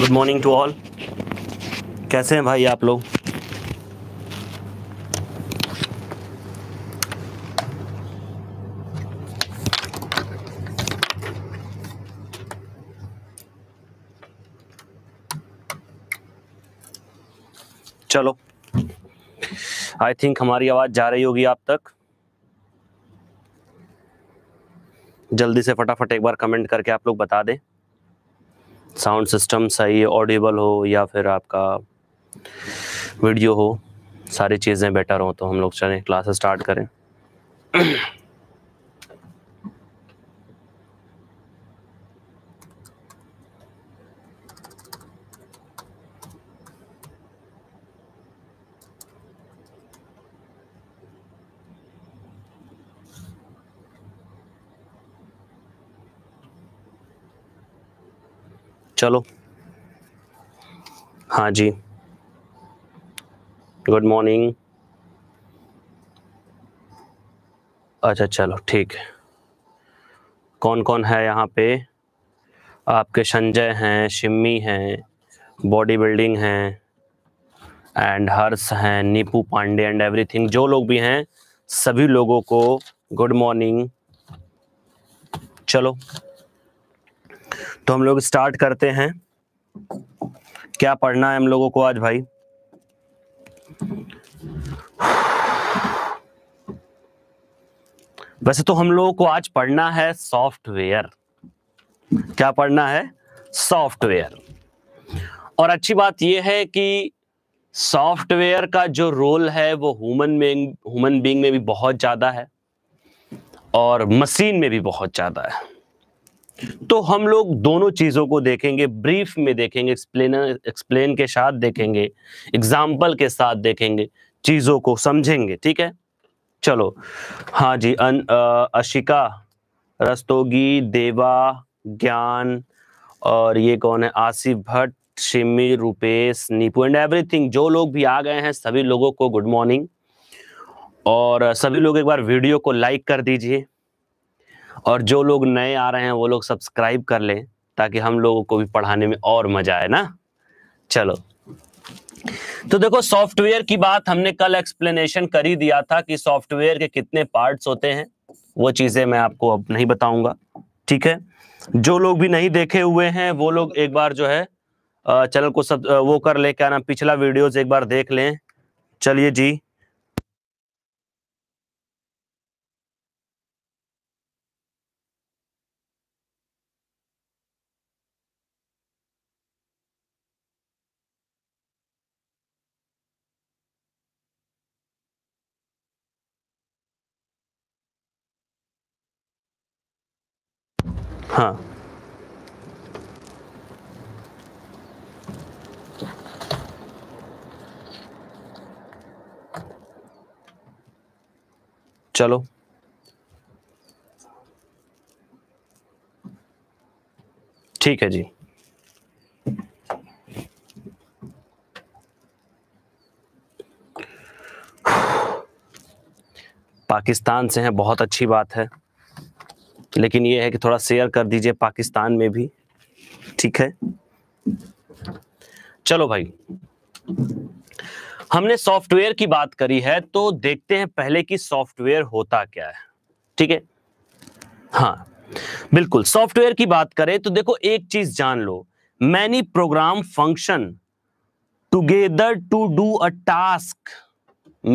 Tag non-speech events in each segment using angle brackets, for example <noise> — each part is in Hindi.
गुड मॉर्निंग टू ऑल कैसे हैं भाई आप लोग चलो आई थिंक हमारी आवाज़ जा रही होगी आप तक जल्दी से फटाफट एक बार कमेंट करके आप लोग बता दें साउंड सिस्टम सही ऑडिबल हो या फिर आपका वीडियो हो सारी चीज़ें बेटर हो तो हम लोग चलें क्लास स्टार्ट करें चलो हाँ जी गुड मॉर्निंग अच्छा चलो ठीक है कौन कौन है यहाँ पे आपके संजय हैं शिम्मी हैं बॉडी बिल्डिंग हैं एंड हर्ष हैं नीपू पांडे एंड एवरीथिंग जो लोग भी हैं सभी लोगों को गुड मॉर्निंग चलो तो हम लोग स्टार्ट करते हैं क्या पढ़ना है हम लोगों को आज भाई वैसे तो हम लोगों को आज पढ़ना है सॉफ्टवेयर क्या पढ़ना है सॉफ्टवेयर और अच्छी बात यह है कि सॉफ्टवेयर का जो रोल है वो ह्यूमन में ह्यूमन बींग में भी बहुत ज़्यादा है और मशीन में भी बहुत ज़्यादा है तो हम लोग दोनों चीज़ों को देखेंगे ब्रीफ में देखेंगे एक्सप्लेनर एक्सप्लेन के साथ देखेंगे एग्जाम्पल के साथ देखेंगे चीज़ों को समझेंगे ठीक है चलो हाँ जी अन आ, अशिका रस्तोगी देवा ज्ञान और ये कौन है आसिफ भट्ट शिमी रुपेश नीपू एंड एवरीथिंग जो लोग भी आ गए हैं सभी लोगों को गुड मॉर्निंग और सभी लोग एक बार वीडियो को लाइक कर दीजिए और जो लोग नए आ रहे हैं वो लोग सब्सक्राइब कर लें ताकि हम लोगों को भी पढ़ाने में और मजा आए ना चलो तो देखो सॉफ्टवेयर की बात हमने कल एक्सप्लेनेशन कर ही दिया था कि सॉफ्टवेयर के कितने पार्ट्स होते हैं वो चीजें मैं आपको अब नहीं बताऊंगा ठीक है जो लोग भी नहीं देखे हुए हैं वो लोग एक बार जो है चैनल को सब वो कर ले क्या नाम पिछला वीडियोस एक बार देख लें चलिए जी हाँ चलो ठीक है जी पाकिस्तान से हैं बहुत अच्छी बात है लेकिन ये है कि थोड़ा शेयर कर दीजिए पाकिस्तान में भी ठीक है चलो भाई हमने सॉफ्टवेयर की बात करी है तो देखते हैं पहले कि सॉफ्टवेयर होता क्या है ठीक है हाँ बिल्कुल सॉफ्टवेयर की बात करें तो देखो एक चीज जान लो many program function together to do a task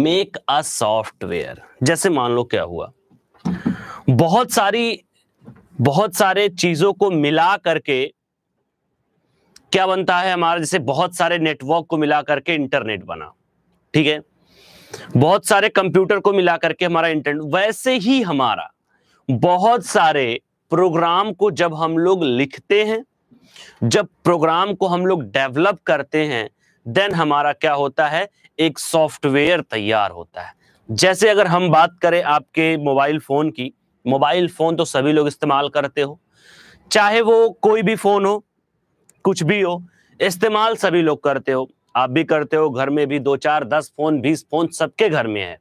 make a software जैसे मान लो क्या हुआ बहुत सारी बहुत सारे चीजों को मिला करके क्या बनता है हमारा जैसे बहुत सारे नेटवर्क को मिला करके इंटरनेट बना ठीक है बहुत सारे कंप्यूटर को मिला करके हमारा इंटरनेट वैसे ही हमारा बहुत सारे प्रोग्राम को जब हम लोग लिखते हैं जब प्रोग्राम को हम लोग डेवलप करते हैं देन हमारा क्या होता है एक सॉफ्टवेयर तैयार होता है जैसे अगर हम बात करें आपके मोबाइल फोन की मोबाइल फ़ोन तो सभी लोग इस्तेमाल करते हो चाहे वो कोई भी फ़ोन हो कुछ भी हो इस्तेमाल सभी लोग करते हो आप भी करते हो घर में भी दो चार दस फ़ोन बीस फ़ोन सबके घर में है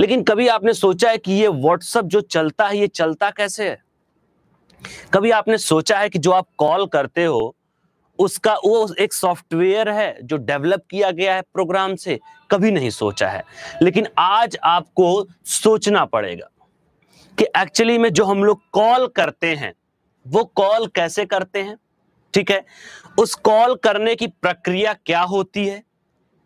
लेकिन कभी आपने सोचा है कि ये व्हाट्सअप जो चलता है ये चलता कैसे है कभी आपने सोचा है कि जो आप कॉल करते हो उसका वो एक सॉफ्टवेयर है जो डेवलप किया गया है प्रोग्राम से कभी नहीं सोचा है लेकिन आज आपको सोचना पड़ेगा कि एक्चुअली में जो हम लोग कॉल करते हैं वो कॉल कैसे करते हैं ठीक है उस कॉल करने की प्रक्रिया क्या होती है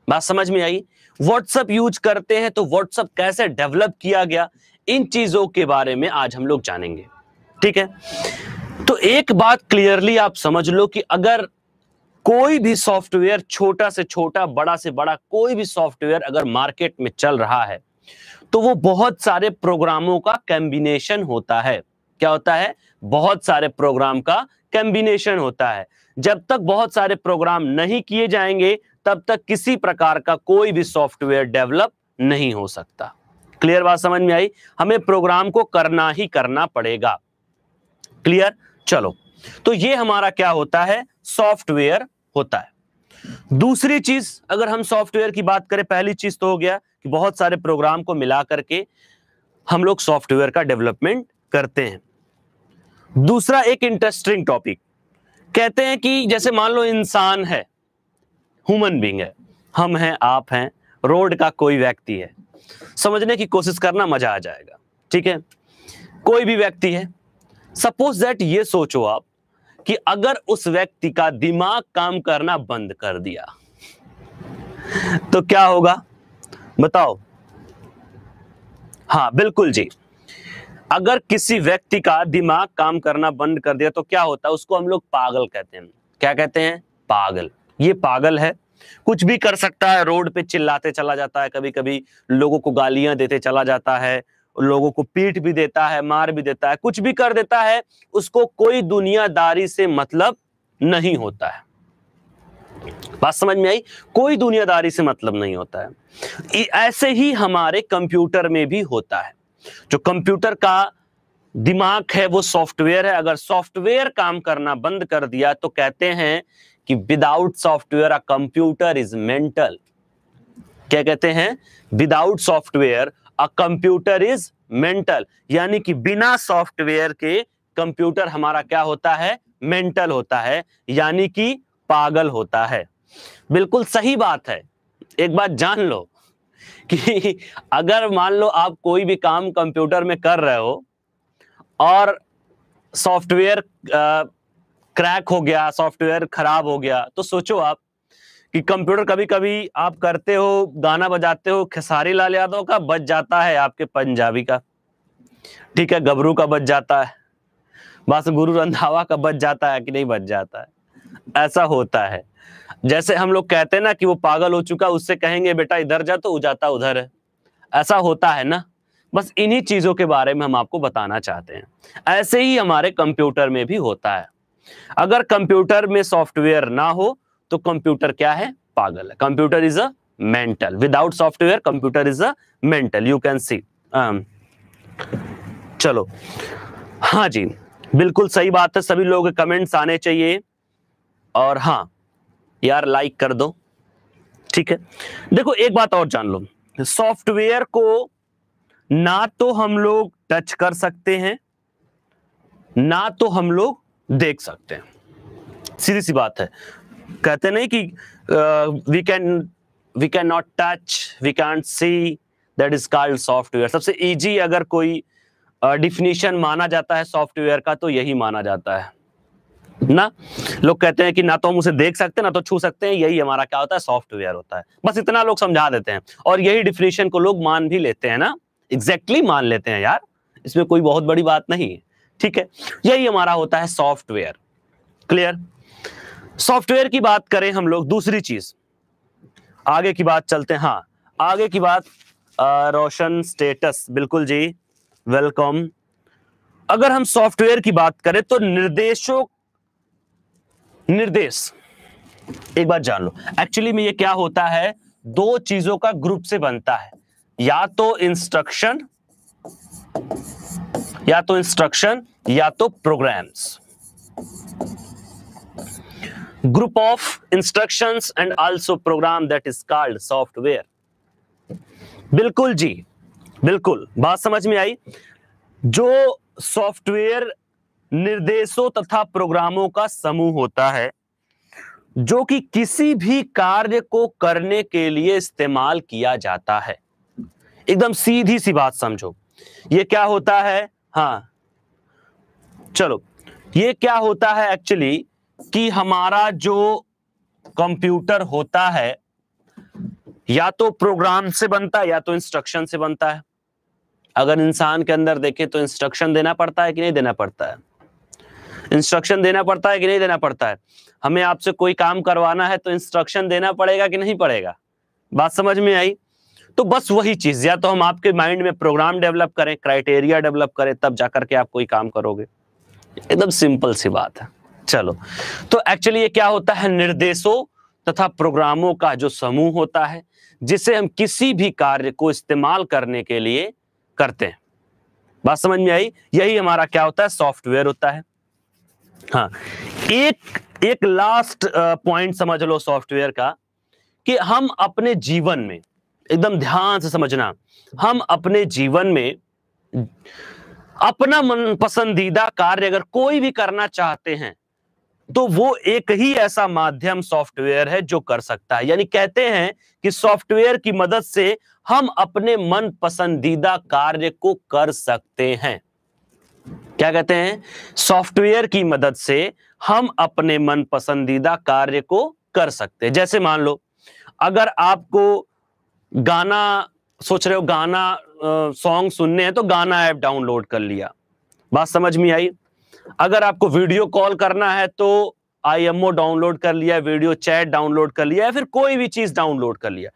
बात समझ में आई व्हाट्सएप यूज करते हैं तो व्हाट्सएप कैसे डेवलप किया गया इन चीजों के बारे में आज हम लोग जानेंगे ठीक है तो एक बात क्लियरली आप समझ लो कि अगर कोई भी सॉफ्टवेयर छोटा से छोटा बड़ा से बड़ा कोई भी सॉफ्टवेयर अगर मार्केट में चल रहा है तो वो बहुत सारे प्रोग्रामों का कैम्बिनेशन होता है क्या होता है बहुत सारे प्रोग्राम का कैम्बिनेशन होता है जब तक बहुत सारे प्रोग्राम नहीं किए जाएंगे तब तक किसी प्रकार का कोई भी सॉफ्टवेयर डेवलप नहीं हो सकता क्लियर बात समझ में आई हमें प्रोग्राम को करना ही करना पड़ेगा क्लियर चलो तो ये हमारा क्या होता है सॉफ्टवेयर होता है दूसरी चीज अगर हम सॉफ्टवेयर की बात करें पहली चीज तो हो गया कि बहुत सारे प्रोग्राम को मिला करके हम लोग सॉफ्टवेयर का डेवलपमेंट करते हैं दूसरा एक इंटरेस्टिंग टॉपिक कहते हैं कि जैसे मान लो इंसान है ह्यूमन बींग है हम हैं आप हैं रोड का कोई व्यक्ति है समझने की कोशिश करना मजा आ जाएगा ठीक है कोई भी व्यक्ति है सपोज दैट ये सोचो आप कि अगर उस व्यक्ति का दिमाग काम करना बंद कर दिया तो क्या होगा बताओ हाँ बिल्कुल जी अगर किसी व्यक्ति का दिमाग काम करना बंद कर दिया तो क्या होता है उसको हम लोग पागल कहते हैं क्या कहते हैं पागल ये पागल है कुछ भी कर सकता है रोड पे चिल्लाते चला जाता है कभी कभी लोगों को गालियां देते चला जाता है लोगों को पीट भी देता है मार भी देता है कुछ भी कर देता है उसको कोई दुनियादारी से मतलब नहीं होता है बात समझ में आई कोई दुनियादारी से मतलब नहीं होता है ऐसे ही हमारे कंप्यूटर में भी होता है जो कंप्यूटर का दिमाग है वो सॉफ्टवेयर है अगर सॉफ्टवेयर काम करना बंद कर दिया तो कहते हैं कि without software a computer is mental क्या कहते हैं without software a computer is mental यानी कि बिना सॉफ्टवेयर के कंप्यूटर हमारा क्या होता है मेंटल होता है यानी कि पागल होता है बिल्कुल सही बात है एक बात जान लो कि <laughs> अगर मान लो आप कोई भी काम कंप्यूटर में कर रहे हो और सॉफ्टवेयर क्रैक हो गया सॉफ्टवेयर खराब हो गया तो सोचो आप कि कंप्यूटर कभी कभी आप करते हो गाना बजाते हो खेसारी लाल यादव का बच जाता है आपके पंजाबी का ठीक है गबरू का बच जाता है बस गुरु रंधावा का बच जाता है कि नहीं बच जाता है ऐसा होता है जैसे हम लोग कहते हैं ना कि वो पागल हो चुका उससे कहेंगे बेटा इधर जा तो जाता उधर है ऐसा होता है ना बस इन्हीं चीज़ों के बारे में हम आपको बताना चाहते हैं ऐसे ही हमारे कंप्यूटर में भी होता है अगर कंप्यूटर में सॉफ्टवेयर ना हो तो कंप्यूटर क्या है पागल है computer is a mental without software computer is a mental you can see चलो हाँ जी बिल्कुल सही बात है सभी लोग कमेंट्स आने चाहिए और हाँ यार लाइक कर दो ठीक है देखो एक बात और जान लो सॉफ्टवेयर को ना तो हम लोग टच कर सकते हैं ना तो हम लोग देख सकते हैं सीधी सी बात है कहते नहीं कि we can we can not touch we can see that is called software सबसे इजी अगर कोई डिफिनेशन uh, माना जाता है सॉफ्टवेयर का तो यही माना जाता है ना लोग कहते हैं कि ना तो हम उसे देख सकते हैं ना तो छू सकते हैं यही हमारा क्या होता है सॉफ्टवेयर होता है बस इतना लोग समझा देते हैं और यही डिफिनेशन को लोग मान भी लेते हैं ना एग्जैक्टली exactly मान लेते हैं यार इसमें कोई बहुत बड़ी बात नहीं है ठीक है यही हमारा होता है सॉफ्टवेयर क्लियर सॉफ्टवेयर की बात करें हम लोग दूसरी चीज आगे की बात चलते हैं हाँ आगे की बात रोशन स्टेटस बिल्कुल जी वेलकम अगर हम सॉफ्टवेयर की बात करें तो निर्देशों निर्देश एक बार जान लो एक्चुअली में ये क्या होता है दो चीजों का ग्रुप से बनता है या तो इंस्ट्रक्शन या तो इंस्ट्रक्शन या तो programs group of instructions and also program that is called software बिल्कुल जी बिल्कुल बात समझ में आई जो सॉफ्टवेयर निर्देशों तथा प्रोग्रामों का समूह होता है जो कि किसी भी कार्य को करने के लिए इस्तेमाल किया जाता है एकदम सीधी सी बात समझो ये क्या होता है हाँ चलो ये क्या होता है एक्चुअली कि हमारा जो कंप्यूटर होता है या तो प्रोग्राम से बनता है या तो इंस्ट्रक्शन से बनता है अगर इंसान के अंदर देखे तो इंस्ट्रक्शन देना पड़ता है कि नहीं देना पड़ता है इंस्ट्रक्शन देना पड़ता है कि नहीं देना पड़ता है हमें आपसे कोई काम करवाना है तो इंस्ट्रक्शन देना पड़ेगा कि नहीं पड़ेगा बात समझ में आई तो बस वही चीज या तो हम आपके माइंड में प्रोग्राम डेवलप करें क्राइटेरिया डेवलप करें तब जाकर के आप कोई काम करोगे एकदम सिंपल सी बात है चलो तो एक्चुअली ये क्या होता है निर्देशों तथा प्रोग्रामों का जो समूह होता है जिसे हम किसी भी कार्य को इस्तेमाल करने के लिए करते हैं बात समझ में आई यही हमारा क्या होता है सॉफ्टवेयर होता है हाँ एक एक लास्ट पॉइंट uh, समझ लो सॉफ्टवेयर का कि हम अपने जीवन में एकदम ध्यान से समझना हम अपने जीवन में अपना मन पसंदीदा कार्य अगर कोई भी करना चाहते हैं तो वो एक ही ऐसा माध्यम सॉफ्टवेयर है जो कर सकता है यानी कहते हैं कि सॉफ्टवेयर की मदद से हम अपने मन पसंदीदा कार्य को कर सकते हैं क्या कहते हैं सॉफ्टवेयर की मदद से हम अपने मन पसंदीदा कार्य को कर सकते हैं जैसे मान लो अगर आपको गाना सोच रहे हो गाना सॉन्ग सुनने हैं तो गाना ऐप डाउनलोड कर लिया बात समझ में आई अगर आपको वीडियो कॉल करना है तो आईएमओ डाउनलोड कर लिया वीडियो चैट डाउनलोड कर लिया या फिर कोई भी चीज डाउनलोड कर लिया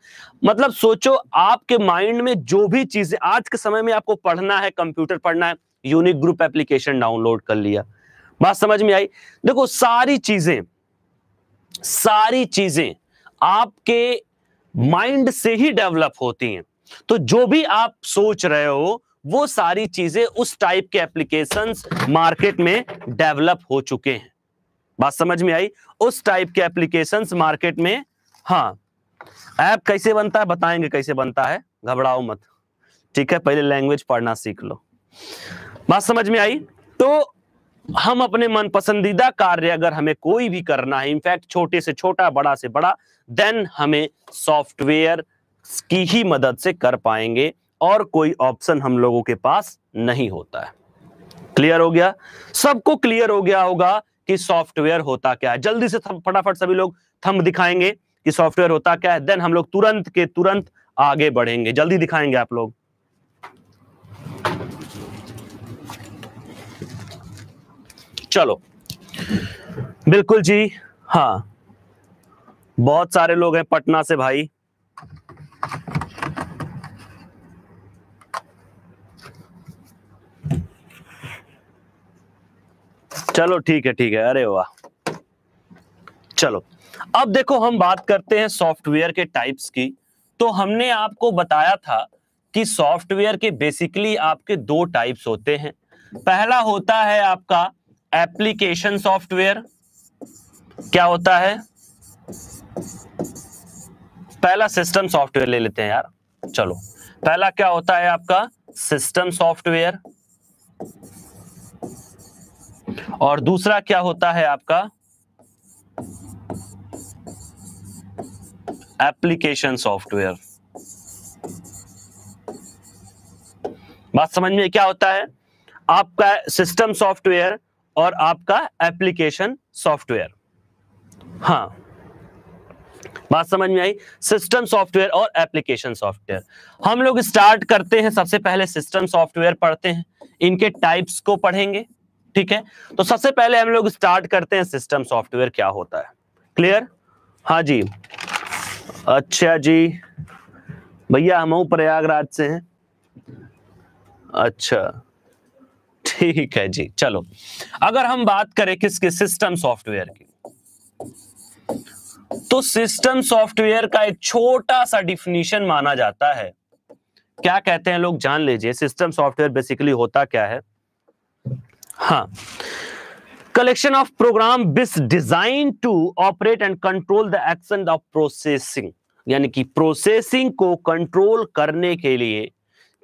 मतलब सोचो आपके माइंड में जो भी चीजें आज के समय में आपको पढ़ना है कंप्यूटर पढ़ना है यूनिक ग्रुप एप्लीकेशन डाउनलोड कर लिया बात समझ में आई देखो सारी चीजें सारी चीजें आपके माइंड से ही डेवलप होती हैं तो जो भी आप सोच रहे हो वो सारी चीजें उस टाइप के एप्लीकेशंस मार्केट में डेवलप हो चुके हैं बात समझ में आई उस टाइप के एप्लीकेशंस मार्केट में हाँ ऐप कैसे बनता है बताएंगे कैसे बनता है घबराओ मत ठीक है पहले लैंग्वेज पढ़ना सीख लो बात समझ में आई तो हम अपने मन पसंदीदा कार्य अगर हमें कोई भी करना है इनफैक्ट छोटे से छोटा बड़ा से बड़ा देन हमें सॉफ्टवेयर की ही मदद से कर पाएंगे और कोई ऑप्शन हम लोगों के पास नहीं होता है क्लियर हो गया सबको क्लियर हो गया होगा कि सॉफ्टवेयर होता क्या है जल्दी से फटाफट सभी लोग थम दिखाएंगे कि सॉफ्टवेयर होता क्या है देन हम लोग तुरंत के तुरंत आगे बढ़ेंगे जल्दी दिखाएंगे आप लोग चलो बिल्कुल जी हाँ बहुत सारे लोग हैं पटना से भाई चलो ठीक है ठीक है अरे वाह चलो अब देखो हम बात करते हैं सॉफ्टवेयर के टाइप्स की तो हमने आपको बताया था कि सॉफ्टवेयर के बेसिकली आपके दो टाइप्स होते हैं पहला होता है आपका एप्लीकेशन सॉफ्टवेयर क्या होता है पहला सिस्टम सॉफ्टवेयर ले लेते हैं यार चलो पहला क्या होता है आपका सिस्टम सॉफ्टवेयर और दूसरा क्या होता है आपका एप्लीकेशन सॉफ्टवेयर बात समझ में क्या होता है आपका सिस्टम सॉफ्टवेयर और आपका एप्लीकेशन सॉफ्टवेयर हाँ बात समझ में आई सिस्टम सॉफ्टवेयर और एप्लीकेशन सॉफ्टवेयर हम लोग स्टार्ट करते हैं सबसे पहले सिस्टम सॉफ्टवेयर पढ़ते हैं इनके टाइप्स को पढ़ेंगे ठीक है तो सबसे पहले हम लोग स्टार्ट करते हैं सिस्टम सॉफ्टवेयर क्या होता है क्लियर हाँ जी अच्छा जी भैया हम प्रयागराज से हैं अच्छा ठीक है जी चलो अगर हम बात करें किसके सिस्टम सॉफ्टवेयर की तो सिस्टम सॉफ्टवेयर का एक छोटा सा डिफिनीशन माना जाता है क्या कहते हैं लोग जान लीजिए सिस्टम सॉफ्टवेयर बेसिकली होता क्या है हाँ कलेक्शन ऑफ प्रोग्राम बिस design to operate and control the action of processing यानी कि प्रोसेसिंग को कंट्रोल करने के लिए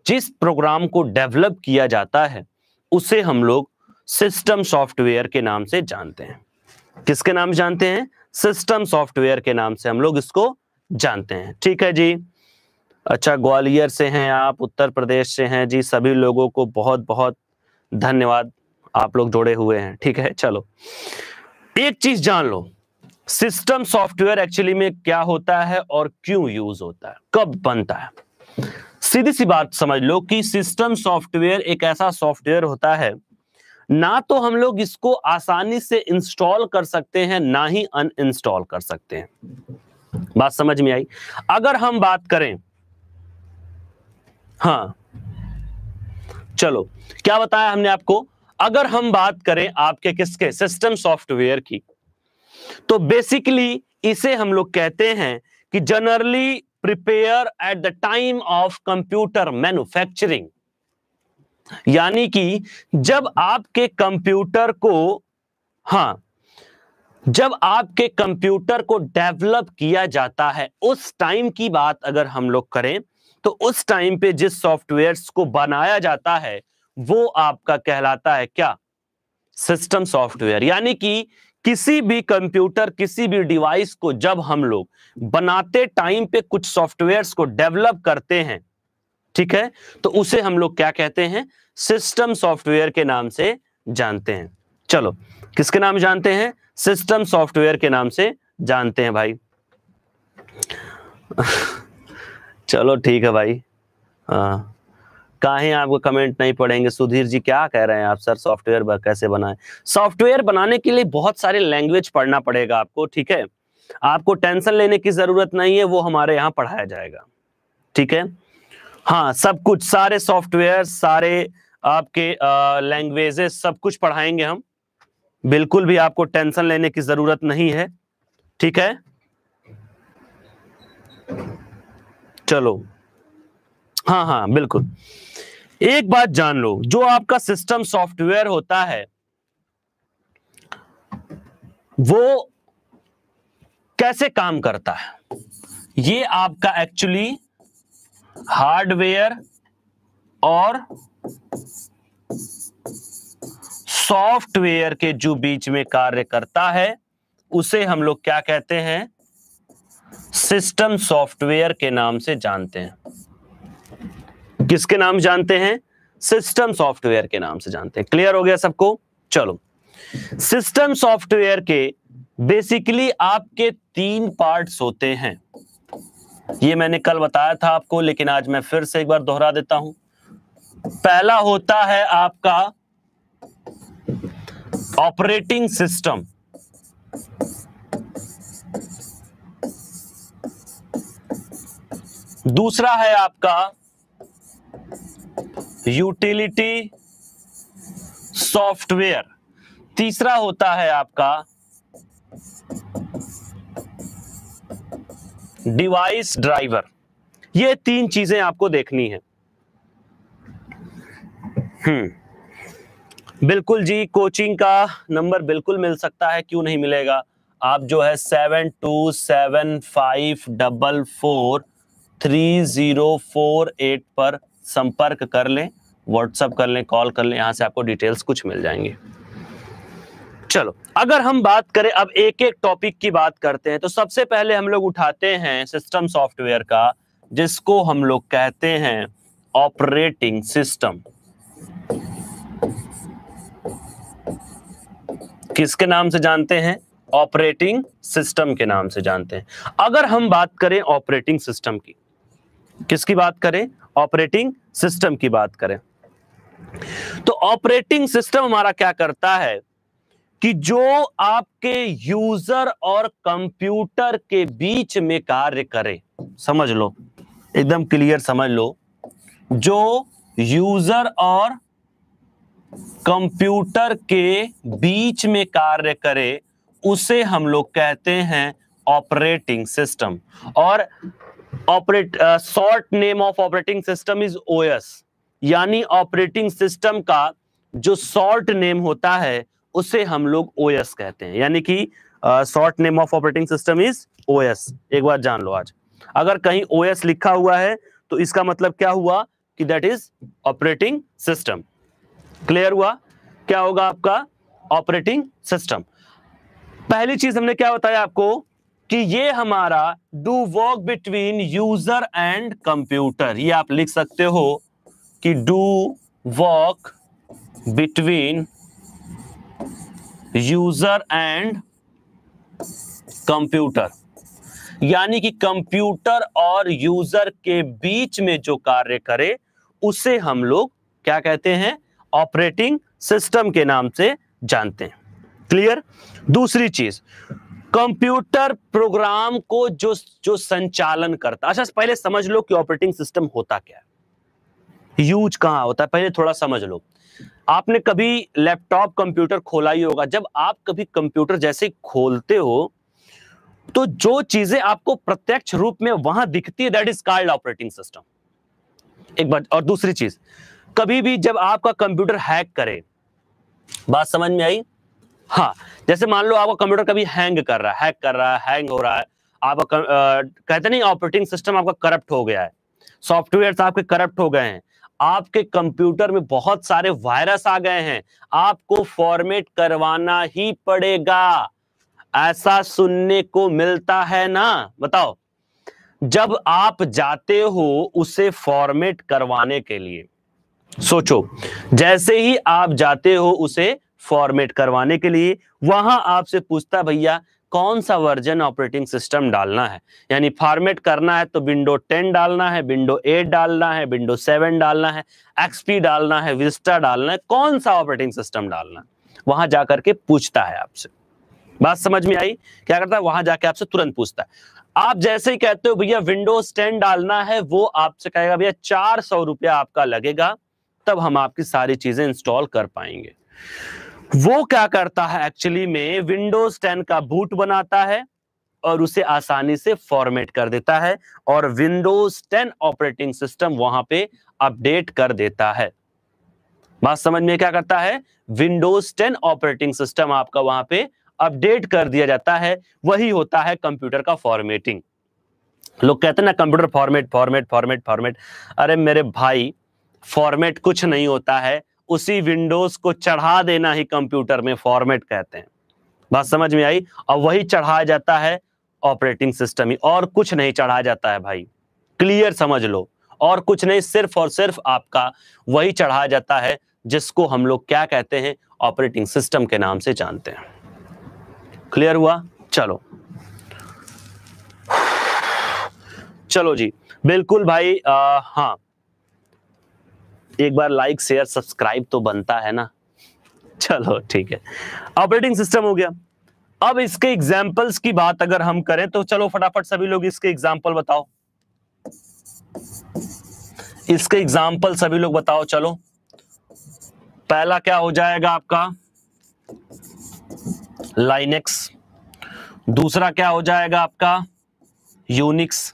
जिस प्रोग्राम को डेवलप किया जाता है उसे हम लोग सिस्टम सॉफ्टवेयर के नाम से जानते हैं किसके नाम जानते हैं सिस्टम सॉफ्टवेयर के नाम से हम लोग इसको जानते हैं ठीक है जी अच्छा ग्वालियर से हैं आप उत्तर प्रदेश से हैं जी सभी लोगों को बहुत बहुत धन्यवाद आप लोग जुड़े हुए हैं ठीक है चलो एक चीज जान लो सिस्टम सॉफ्टवेयर एक्चुअली में क्या होता है और क्यों यूज होता है कब बनता है सीधी सी बात समझ लो कि सिस्टम सॉफ्टवेयर एक ऐसा सॉफ्टवेयर होता है ना तो हम लोग इसको आसानी से इंस्टॉल कर सकते हैं ना ही अनइंस्टॉल कर सकते हैं बात समझ में आई अगर हम बात करें हाँ चलो क्या बताया हमने आपको अगर हम बात करें आपके किसके सिस्टम सॉफ्टवेयर की तो बेसिकली इसे हम लोग कहते हैं कि generally prepare at the time of computer manufacturing यानी कि जब आपके कंप्यूटर को हाँ जब आपके कंप्यूटर को डेवलप किया जाता है उस टाइम की बात अगर हम लोग करें तो उस टाइम पे जिस सॉफ्टवेयर्स को बनाया जाता है वो आपका कहलाता है क्या सिस्टम सॉफ्टवेयर यानी कि किसी भी कंप्यूटर किसी भी डिवाइस को जब हम लोग बनाते टाइम पे कुछ सॉफ्टवेयर्स को डेवलप करते हैं ठीक है तो उसे हम लोग क्या कहते हैं सिस्टम सॉफ्टवेयर के नाम से जानते हैं चलो किसके नाम जानते हैं सिस्टम सॉफ्टवेयर के नाम से जानते हैं भाई <laughs> चलो ठीक है भाई हाँ काहे आपको कमेंट नहीं पड़ेंगे सुधीर जी क्या कह रहे हैं आप सर सॉफ्टवेयर कैसे बनाए सॉफ्टवेयर बनाने के लिए बहुत सारे लैंग्वेज पढ़ना पड़ेगा आपको ठीक है आपको टेंशन लेने की जरूरत नहीं है वो हमारे यहाँ पढ़ाया जाएगा ठीक है हाँ सब कुछ सारे सॉफ्टवेयर सारे आपके लैंग्वेजेस सब कुछ पढ़ाएंगे हम बिल्कुल भी आपको टेंशन लेने की जरूरत नहीं है ठीक है चलो हाँ हाँ बिल्कुल एक बात जान लो जो आपका सिस्टम सॉफ्टवेयर होता है वो कैसे काम करता है ये आपका एक्चुअली हार्डवेयर और सॉफ्टवेयर के जो बीच में कार्य करता है उसे हम लोग क्या कहते हैं सिस्टम सॉफ्टवेयर के नाम से जानते हैं किसके नाम जानते हैं सिस्टम सॉफ्टवेयर के नाम से जानते हैं क्लियर हो गया सबको चलो सिस्टम सॉफ्टवेयर के बेसिकली आपके तीन पार्ट्स होते हैं ये मैंने कल बताया था आपको लेकिन आज मैं फिर से एक बार दोहरा देता हूं पहला होता है आपका ऑपरेटिंग सिस्टम दूसरा है आपका यूटिलिटी सॉफ्टवेयर तीसरा होता है आपका डिवाइस ड्राइवर ये तीन चीजें आपको देखनी है हम्म बिल्कुल जी कोचिंग का नंबर बिल्कुल मिल सकता है क्यों नहीं मिलेगा आप जो है seven two seven five double four three zero four eight पर संपर्क कर लें व्हाट्सअप कर लें कॉल कर लें यहाँ से आपको डिटेल्स कुछ मिल जाएंगे चलो अगर हम बात करें अब एक एक टॉपिक की बात करते हैं तो सबसे पहले हम लोग उठाते हैं सिस्टम सॉफ्टवेयर का जिसको हम लोग कहते हैं ऑपरेटिंग सिस्टम किसके नाम से जानते हैं ऑपरेटिंग सिस्टम के नाम से जानते हैं अगर हम बात करें ऑपरेटिंग सिस्टम की किसकी बात करें ऑपरेटिंग सिस्टम की बात करें तो ऑपरेटिंग सिस्टम हमारा क्या करता है कि जो आपके यूजर और कंप्यूटर के बीच में कार्य करे समझ लो एकदम क्लियर समझ लो जो यूजर और कंप्यूटर के बीच में कार्य करे उसे हम लोग कहते हैं ऑपरेटिंग सिस्टम और operate short name of operating system is OS यानी ऑपरेटिंग सिस्टम का जो शॉर्ट नेम होता है उसे हम लोग ओएस कहते हैं यानी कि short name of operating system is OS एक बार जान लो आज अगर कहीं ओएस लिखा हुआ है तो इसका मतलब क्या हुआ कि that is operating system clear हुआ क्या होगा आपका ऑपरेटिंग सिस्टम पहली चीज हमने क्या बताया आपको कि ये हमारा do work between user and computer ये आप लिख सकते हो कि do work between user and computer यानी कि कंप्यूटर और यूजर के बीच में जो कार्य करे उसे हम लोग क्या कहते हैं ऑपरेटिंग सिस्टम के नाम से जानते हैं क्लियर दूसरी चीज कंप्यूटर प्रोग्राम को जो जो संचालन करता अच्छा पहले समझ लो कि ऑपरेटिंग सिस्टम होता क्या है यूज कहाँ होता है पहले थोड़ा समझ लो आपने कभी लैपटॉप कंप्यूटर खोला ही होगा जब आप कभी कंप्यूटर जैसे खोलते हो तो जो चीजें आपको प्रत्यक्ष रूप में वहां दिखती है that is called operating system एक बार और दूसरी चीज कभी भी जब आपका कंप्यूटर हैक करे बात समझ में आई हाँ जैसे मान लो आपका कंप्यूटर कभी हैंग कर रहा है कर रहा है हैंग हो रहा है आ, कहते नहीं ऑपरेटिंग सिस्टम आपका करप्ट हो गया है सॉफ्टवेयर आपके करप्ट हो गए हैं आपके कंप्यूटर में बहुत सारे वायरस आ गए हैं आपको फॉर्मेट करवाना ही पड़ेगा ऐसा सुनने को मिलता है ना बताओ जब आप जाते हो उसे फॉर्मेट करवाने के लिए सोचो जैसे ही आप जाते हो उसे फॉर्मेट करवाने के लिए वहां आपसे पूछता भैया कौन सा वर्जन ऑपरेटिंग सिस्टम डालना है यानी फॉर्मेट करना है तो विंडो 10 डालना है विंडो 8 डालना है विंडो 7 डालना है एक्सपी डालना है विस्टा डालना है कौन सा ऑपरेटिंग सिस्टम डालना है वहां जाकर के पूछता है आपसे बात समझ में आई क्या करता है वहां जाके आपसे तुरंत पूछता है आप जैसे ही कहते हो भैया विंडोज टेन डालना है वो आपसे कहेगा भैया चार सौ रुपया आपका लगेगा तब हम आपकी सारी चीजें इंस्टॉल कर पाएंगे वो क्या करता है एक्चुअली में विंडोज 10 का बूट बनाता है और उसे आसानी से फॉर्मेट कर देता है और विंडोज 10 ऑपरेटिंग सिस्टम वहां पे अपडेट कर देता है बात समझ में क्या करता है विंडोज 10 ऑपरेटिंग सिस्टम आपका वहां पे अपडेट कर दिया जाता है वही होता है कंप्यूटर का फॉर्मेटिंग लोग कहते हैं ना computer format format format format अरे मेरे भाई फॉर्मेट कुछ नहीं होता है उसी विंडोज को चढ़ा देना ही कंप्यूटर में फॉर्मेट कहते हैं बात समझ में आई और वही चढ़ाया जाता है ऑपरेटिंग सिस्टम ही और कुछ नहीं चढ़ाया जाता है भाई क्लियर समझ लो और कुछ नहीं सिर्फ और सिर्फ आपका वही चढ़ाया जाता है जिसको हम लोग क्या कहते हैं ऑपरेटिंग सिस्टम के नाम से जानते हैं क्लियर हुआ चलो चलो जी बिल्कुल भाई आ, हाँ एक बार लाइक शेयर सब्सक्राइब तो बनता है ना चलो ठीक है ऑपरेटिंग सिस्टम हो गया अब इसके एग्जाम्पल्स की बात अगर हम करें तो चलो फटाफट सभी लोग इसके एग्जाम्पल बताओ इसके एग्जाम्पल सभी लोग बताओ चलो पहला क्या हो जाएगा आपका लाइनेक्स दूसरा क्या हो जाएगा आपका यूनिक्स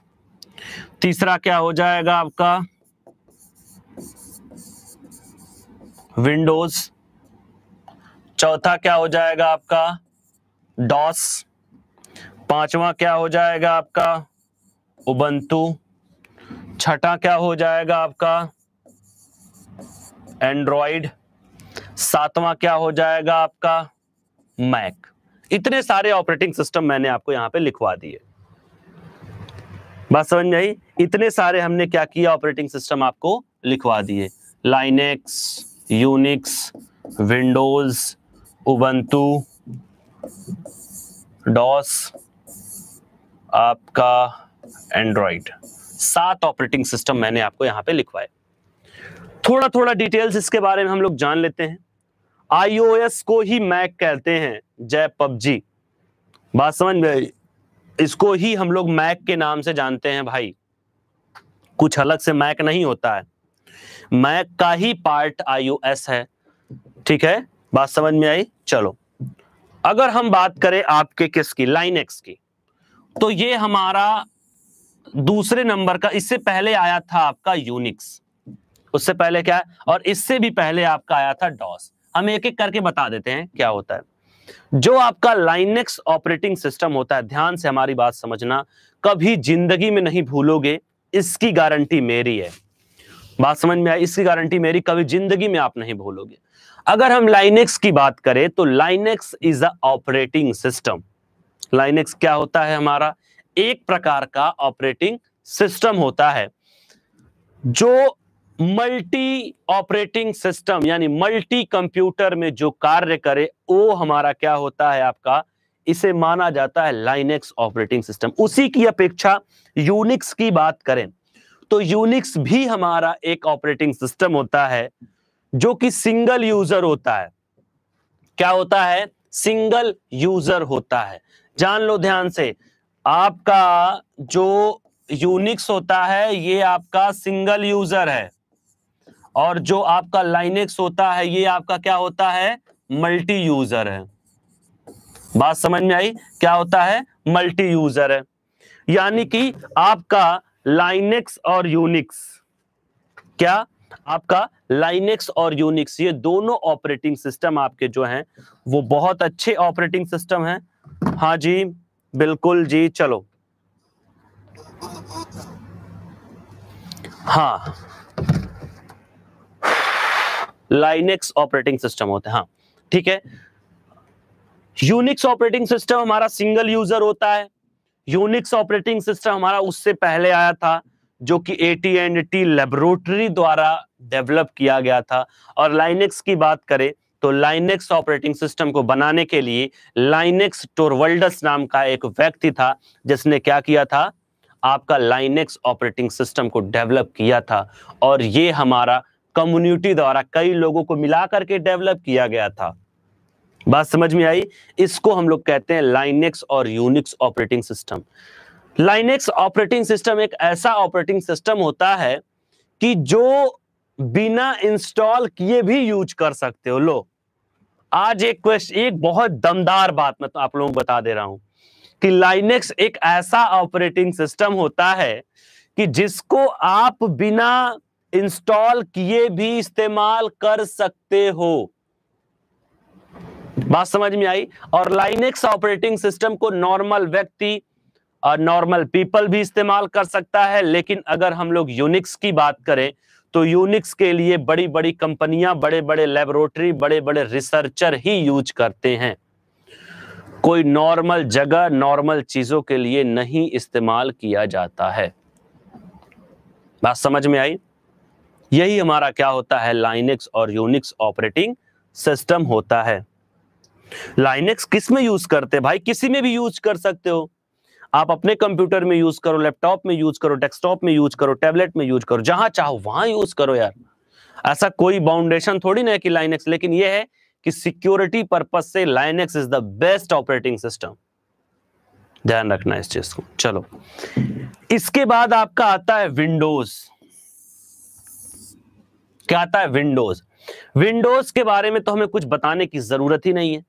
तीसरा क्या हो जाएगा आपका विंडोज चौथा क्या हो जाएगा आपका डॉस पांचवा क्या हो जाएगा आपका उबंतु छठा क्या हो जाएगा आपका एंड्रॉइड सातवां क्या हो जाएगा आपका मैक इतने सारे ऑपरेटिंग सिस्टम मैंने आपको यहां पे लिखवा दिए बात समझ आई इतने सारे हमने क्या किया ऑपरेटिंग सिस्टम आपको लिखवा दिए Linux Unix Windows Ubuntu DOS आपका एंड्रॉइड सात ऑपरेटिंग सिस्टम मैंने आपको यहाँ पे लिखवाए थोड़ा थोड़ा डिटेल्स इसके बारे में हम लोग जान लेते हैं आईओएस को ही मैक कहते हैं जय पबजी बात समझ में इसको ही हम लोग मैक के नाम से जानते हैं भाई कुछ अलग से मैक नहीं होता है मैक का ही पार्ट आईयूएस है ठीक है बात समझ में आई चलो अगर हम बात करें आपके किसकी लाइनेक्स की तो ये हमारा दूसरे नंबर का इससे पहले आया था आपका यूनिक्स उससे पहले क्या है और इससे भी पहले आपका आया था डॉस हम एक एक करके बता देते हैं क्या होता है जो आपका लाइनेक्स ऑपरेटिंग सिस्टम होता है ध्यान से हमारी बात समझना कभी जिंदगी में नहीं भूलोगे इसकी गारंटी मेरी है बात समझ में आई इसकी गारंटी मेरी कभी जिंदगी में आप नहीं भूलोगे अगर हम लाइनेक्स की बात करें तो Linux is a operating system Linux क्या होता है हमारा एक प्रकार का ऑपरेटिंग सिस्टम होता है जो मल्टी ऑपरेटिंग सिस्टम यानी मल्टी कंप्यूटर में जो कार्य करे वो हमारा क्या होता है आपका इसे माना जाता है लाइनेक्स ऑपरेटिंग सिस्टम उसी की अपेक्षा यूनिक्स की बात करें तो यूनिक्स भी हमारा एक ऑपरेटिंग सिस्टम होता है जो कि सिंगल यूजर होता है क्या होता है सिंगल यूजर होता है जान लो ध्यान से आपका जो यूनिक्स होता है ये आपका सिंगल यूजर है और जो आपका लाइनेक्स होता है ये आपका क्या होता है मल्टी यूजर है बात समझ में आई क्या होता है मल्टी यूजर है यानी कि आपका लाइनेक्स और यूनिक्स क्या आपका लाइनेक्स और यूनिक्स ये दोनों ऑपरेटिंग सिस्टम आपके जो हैं वो बहुत अच्छे ऑपरेटिंग सिस्टम हैं हाँ जी बिल्कुल जी चलो हाँ लाइनेक्स ऑपरेटिंग सिस्टम होते हैं हाँ ठीक है यूनिक्स ऑपरेटिंग सिस्टम हमारा सिंगल यूजर होता है यूनिक्स ऑपरेटिंग सिस्टम हमारा उससे पहले आया था जो कि A T and T laboratory द्वारा डेवलप किया गया था और लाइनेक्स की बात करें तो लाइनेक्स ऑपरेटिंग सिस्टम को बनाने के लिए लाइनेक्स टोरवल्डस नाम का एक व्यक्ति था जिसने क्या किया था आपका लाइनेक्स ऑपरेटिंग सिस्टम को डेवलप किया था और ये हमारा कम्युनिटी द्वारा कई लोगों को मिला करके डेवलप किया गया था बात समझ में आई इसको हम लोग कहते हैं लाइनेक्स और Unix operating system Linux operating system एक ऐसा ऑपरेटिंग सिस्टम होता है कि जो बिना इंस्टॉल किए भी यूज कर सकते हो लो आज एक क्वेश्चन एक बहुत दमदार बात मैं तो आप लोगों को बता दे रहा हूं कि लाइनेक्स एक ऐसा ऑपरेटिंग सिस्टम होता है कि जिसको आप बिना इंस्टॉल किए भी इस्तेमाल कर सकते हो बात समझ में आई और लाइनेक्स ऑपरेटिंग सिस्टम को नॉर्मल व्यक्ति और नॉर्मल पीपल भी इस्तेमाल कर सकता है लेकिन अगर हम लोग यूनिक्स की बात करें तो यूनिक्स के लिए बड़ी बड़ी कंपनियां बड़े बड़े लेबोरेटरी बड़े बड़े रिसर्चर ही यूज करते हैं कोई नॉर्मल जगह नॉर्मल चीजों के लिए नहीं इस्तेमाल किया जाता है बात समझ में आई यही हमारा क्या होता है लाइनेक्स और यूनिक्स ऑपरेटिंग सिस्टम होता है लाइनेक्स किस में यूज करते हैं भाई किसी में भी यूज कर सकते हो आप अपने कंप्यूटर में यूज करो लैपटॉप में यूज करो डेस्कटॉप में यूज करो टैबलेट में यूज करो जहां चाहो वहां यूज करो यार ऐसा कोई बाउंडेशन थोड़ी ना है कि लाइनेक्स लेकिन यह है कि सिक्योरिटी पर्पज से Linux is the best operating system ध्यान रखना इस चीज को चलो इसके बाद आपका आता है विंडोज क्या आता है विंडोज विंडोज के बारे में तो हमें कुछ बताने की जरूरत ही नहीं है